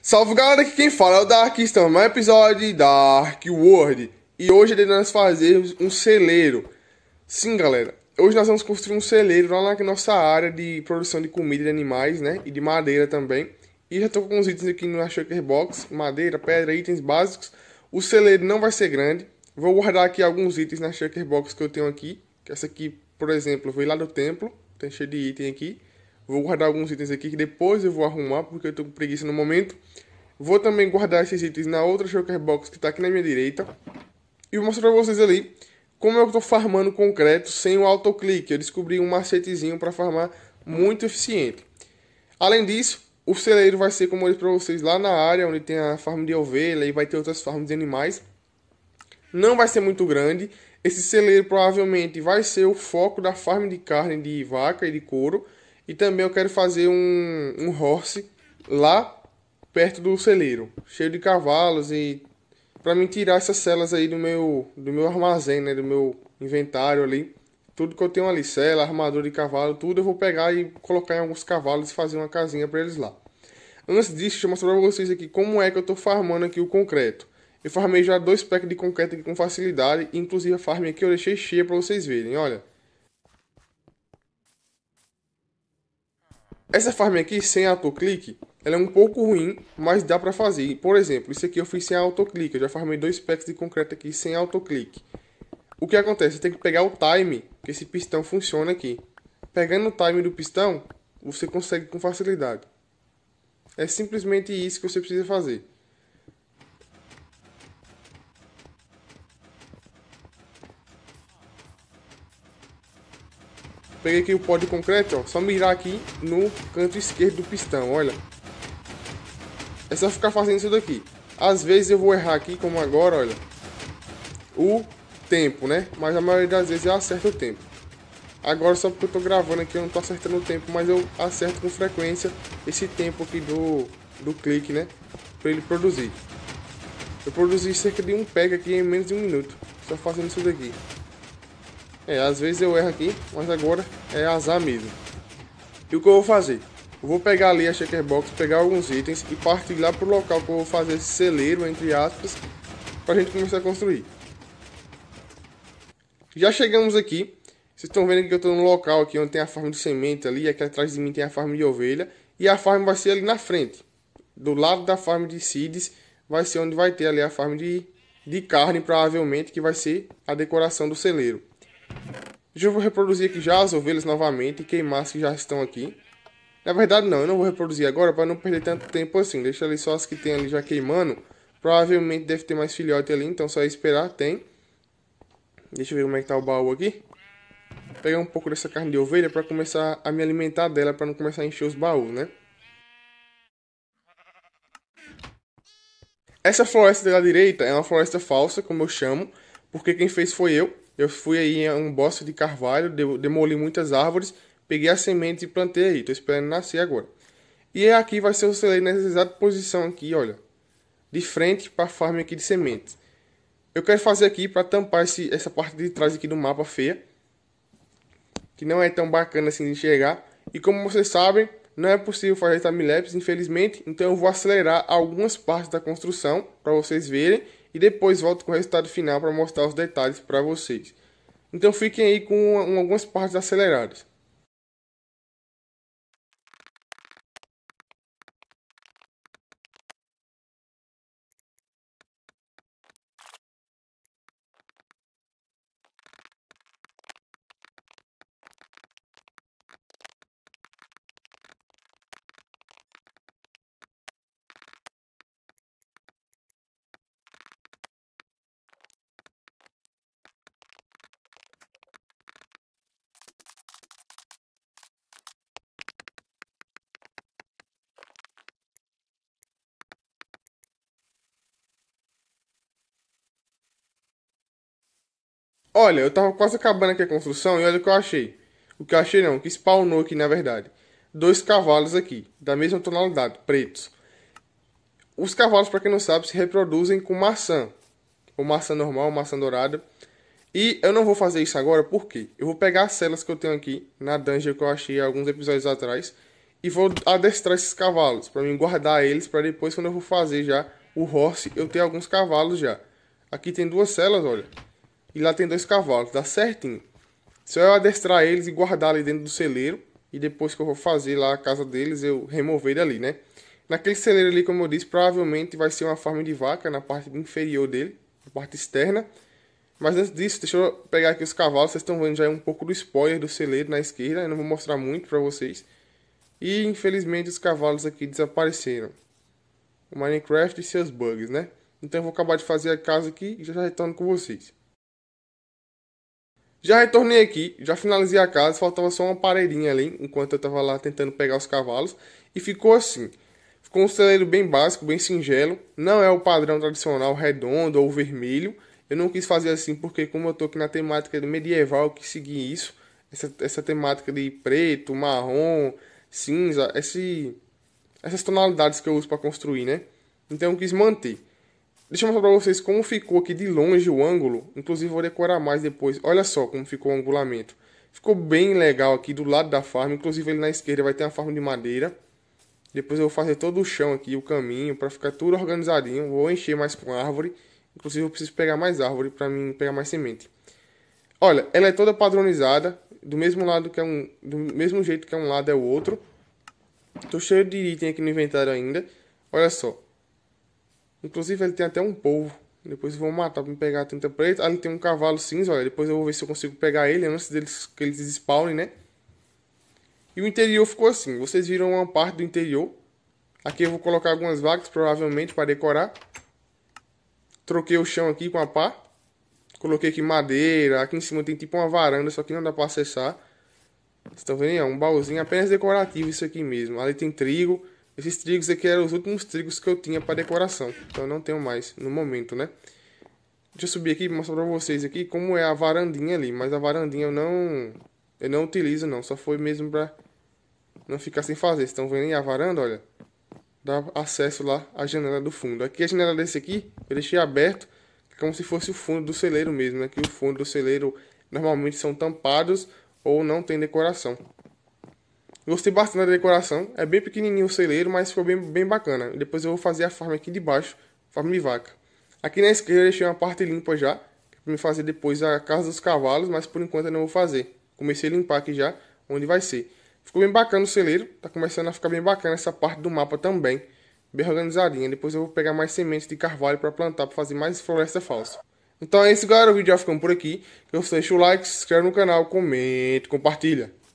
Salve galera, que quem fala é o Dark, estamos mais episódio de Dark World E hoje é nós fazermos um celeiro Sim galera, hoje nós vamos construir um celeiro lá na nossa área de produção de comida de animais, né? E de madeira também E já estou com uns itens aqui na shaker box, madeira, pedra, itens básicos O celeiro não vai ser grande Vou guardar aqui alguns itens na shaker box que eu tenho aqui que Essa aqui, por exemplo, veio lá do templo, tem cheio de item aqui Vou guardar alguns itens aqui que depois eu vou arrumar porque eu estou com preguiça no momento. Vou também guardar esses itens na outra Shulker Box que está aqui na minha direita. E vou mostrar para vocês ali como eu estou farmando concreto sem o autoclique. Eu descobri um macetezinho para farmar muito eficiente. Além disso, o celeiro vai ser como eu disse para vocês lá na área onde tem a farm de ovelha e vai ter outras farms de animais. Não vai ser muito grande. Esse celeiro provavelmente vai ser o foco da farm de carne de vaca e de couro e também eu quero fazer um, um horse lá perto do celeiro, cheio de cavalos e para mim tirar essas celas aí do meu do meu armazém, né, do meu inventário ali. Tudo que eu tenho ali, cela, armadura de cavalo, tudo eu vou pegar e colocar em alguns cavalos e fazer uma casinha para eles lá. Antes disso, deixa eu mostrar para vocês aqui como é que eu estou farmando aqui o concreto. Eu farmei já dois packs de concreto aqui com facilidade, inclusive a farm aqui eu deixei cheia para vocês verem, olha. Essa farm aqui, sem autoclique, ela é um pouco ruim, mas dá para fazer. Por exemplo, isso aqui eu fiz sem autoclique. Eu já farmei dois packs de concreto aqui sem autoclique. O que acontece? Você tem que pegar o time que esse pistão funciona aqui. Pegando o time do pistão, você consegue com facilidade. É simplesmente isso que você precisa fazer. peguei aqui o pó de concreto, ó, só mirar aqui no canto esquerdo do pistão, olha. É só ficar fazendo isso daqui. Às vezes eu vou errar aqui, como agora, olha. O tempo, né? Mas a maioria das vezes eu acerto o tempo. Agora só porque eu tô gravando aqui eu não tô acertando o tempo, mas eu acerto com frequência esse tempo aqui do, do clique, né? Pra ele produzir. Eu produzi cerca de um pack aqui em menos de um minuto. Só fazendo isso daqui. É, às vezes eu erro aqui, mas agora é azar mesmo. E o que eu vou fazer? Eu vou pegar ali a checkerbox, pegar alguns itens e partir lá pro local que eu vou fazer esse celeiro, entre aspas, para a gente começar a construir. Já chegamos aqui. Vocês estão vendo que eu estou no local aqui onde tem a farm de semente ali, aqui atrás de mim tem a farm de ovelha. E a farm vai ser ali na frente. Do lado da farm de seeds vai ser onde vai ter ali a farm de, de carne, provavelmente, que vai ser a decoração do celeiro. Já vou reproduzir aqui já as ovelhas novamente e queimar as que já estão aqui. Na verdade não, eu não vou reproduzir agora para não perder tanto tempo assim. Deixa ali só as que tem ali já queimando. Provavelmente deve ter mais filhote ali, então só esperar, tem. Deixa eu ver como é que tá o baú aqui. Vou pegar um pouco dessa carne de ovelha para começar a me alimentar dela, para não começar a encher os baús, né? Essa floresta da direita é uma floresta falsa, como eu chamo, porque quem fez foi eu. Eu fui aí em um bosque de carvalho, demoli muitas árvores, peguei a semente e plantei aí. Estou esperando nascer agora. E é aqui vai ser o celeiro nessa exata posição aqui, olha. De frente para a farm aqui de sementes. Eu quero fazer aqui para tampar esse, essa parte de trás aqui do mapa feia. Que não é tão bacana assim de enxergar. E como vocês sabem, não é possível fazer time-lapse, infelizmente. Então eu vou acelerar algumas partes da construção para vocês verem e depois volto com o resultado final para mostrar os detalhes para vocês. Então fiquem aí com algumas partes aceleradas. Olha, eu tava quase acabando aqui a construção e olha o que eu achei. O que eu achei não, que spawnou aqui na verdade. Dois cavalos aqui, da mesma tonalidade, pretos. Os cavalos, para quem não sabe, se reproduzem com maçã. Ou maçã normal, ou maçã dourada. E eu não vou fazer isso agora, por quê? Eu vou pegar as celas que eu tenho aqui, na dungeon que eu achei alguns episódios atrás. E vou adestrar esses cavalos, para mim guardar eles, para depois quando eu vou fazer já o horse, eu ter alguns cavalos já. Aqui tem duas celas, olha. E lá tem dois cavalos, dá certinho. Só eu adestrar eles e guardar ali dentro do celeiro. E depois que eu vou fazer lá a casa deles, eu remover dali, né? Naquele celeiro ali, como eu disse, provavelmente vai ser uma farm de vaca na parte inferior dele, na parte externa. Mas antes disso, deixa eu pegar aqui os cavalos. Vocês estão vendo já um pouco do spoiler do celeiro na esquerda. Eu não vou mostrar muito para vocês. E infelizmente os cavalos aqui desapareceram. O Minecraft e seus bugs, né? Então eu vou acabar de fazer a casa aqui e já, já retorno com vocês. Já retornei aqui, já finalizei a casa, faltava só uma pareirinha ali, enquanto eu estava lá tentando pegar os cavalos, e ficou assim. Ficou um celeiro bem básico, bem singelo, não é o padrão tradicional redondo ou vermelho. Eu não quis fazer assim porque como eu estou aqui na temática do medieval, eu quis seguir isso, essa, essa temática de preto, marrom, cinza, esse essas tonalidades que eu uso para construir, né? Então eu quis manter. Deixa eu mostrar para vocês como ficou aqui de longe o ângulo. Inclusive vou decorar mais depois. Olha só como ficou o angulamento. Ficou bem legal aqui do lado da farm. Inclusive ele na esquerda vai ter uma farm de madeira. Depois eu vou fazer todo o chão aqui, o caminho, para ficar tudo organizadinho. Vou encher mais com árvore. Inclusive eu preciso pegar mais árvore para mim pegar mais semente. Olha, ela é toda padronizada. Do mesmo lado que é um, do mesmo jeito que é um lado é o outro. Tô cheio de item aqui no inventário ainda. Olha só. Inclusive ele tem até um polvo. Depois vou matar pra me pegar a tinta preta. Ali tem um cavalo cinza, olha. Depois eu vou ver se eu consigo pegar ele antes deles que eles despawnem, né? E o interior ficou assim. Vocês viram uma parte do interior. Aqui eu vou colocar algumas vagas, provavelmente, para decorar. Troquei o chão aqui com a pá. Coloquei aqui madeira. Aqui em cima tem tipo uma varanda, só que não dá para acessar. Vocês estão vendo aí? É um baúzinho apenas decorativo isso aqui mesmo. Ali tem trigo. Esses trigos aqui eram os últimos trigos que eu tinha para decoração. Então não tenho mais no momento, né? Deixa eu subir aqui e mostrar para vocês aqui como é a varandinha ali. Mas a varandinha eu não, eu não utilizo não. Só foi mesmo para não ficar sem fazer. Vocês estão vendo aí a varanda, olha? Dá acesso lá à janela do fundo. Aqui a janela desse aqui eu deixei aberto. É como se fosse o fundo do celeiro mesmo. Né? Que o fundo do celeiro normalmente são tampados ou não tem decoração. Gostei bastante da decoração. É bem pequenininho o celeiro, mas ficou bem, bem bacana. Depois eu vou fazer a farm aqui de baixo, farm de vaca. Aqui na esquerda eu deixei uma parte limpa já, é para me fazer depois a casa dos cavalos, mas por enquanto eu não vou fazer. Comecei a limpar aqui já, onde vai ser. Ficou bem bacana o celeiro, tá começando a ficar bem bacana essa parte do mapa também. Bem organizadinha. Depois eu vou pegar mais sementes de carvalho para plantar, para fazer mais floresta falsa. Então é isso, galera. O vídeo já ficando por aqui. Eu deixo o like, se inscreve no canal, comente, compartilha.